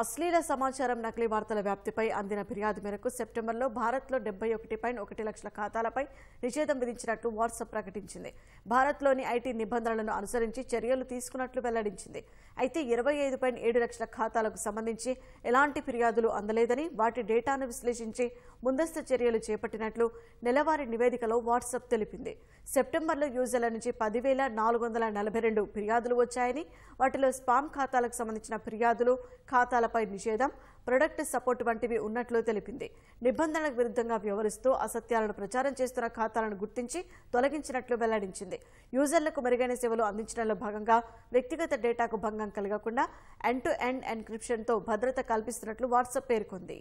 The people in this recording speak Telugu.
అశ్లీల సమాచారం నకిలీ వార్తల వ్యాప్తిపై అందిన ఫిర్యాదు మేరకు సెప్టెంబర్లో భారత్లో డెబ్బై ఒకటి పైన ఒకటి లక్షల ఖాతాలపై నిషేధం విధించినట్లు వాట్సాప్ ప్రకటించింది భారత్లోని ఐటీ నిబంధనలను అనుసరించి చర్యలు తీసుకున్నట్లు వెల్లడించింది అయితే ఇరవై ఐదు పాయింట్ ఏడు లక్షల ఖాతాలకు సంబంధించి ఎలాంటి ఫిర్యాదులు అందలేదని వాటి డేటాను విశ్లేషించి ముందస్తు చర్యలు చేపట్టినట్లు నెలవారీ నివేదికలో వాట్సాప్ తెలిపింది సెప్టెంబర్లో యూజర్ల నుంచి పదివేల నాలుగు వందల నలభై రెండు ఫిర్యాదులు వచ్చాయని వాటిలో స్పామ్ ఖాతాలకు సంబంధించిన ఫిర్యాదులు ఖాతా అమ్మకాలపై నిషేధం ప్రొడక్ట్ సపోర్ట్ వంటివి ఉన్నట్లు తెలిపింది నిబంధనలకు విరుద్ధంగా వ్యవహరిస్తూ అసత్యాలను ప్రచారం చేస్తున్న ఖాతాలను గుర్తించి తొలగించినట్లు వెల్లడించింది యూజర్లకు మెరుగైన సేవలు అందించడంలో భాగంగా వ్యక్తిగత డేటాకు భంగం కలగకుండా ఎండ్ టు ఎండ్ ఎన్క్రిప్షన్తో భద్రత కల్పిస్తున్నట్లు వాట్సాప్ పేర్కొంది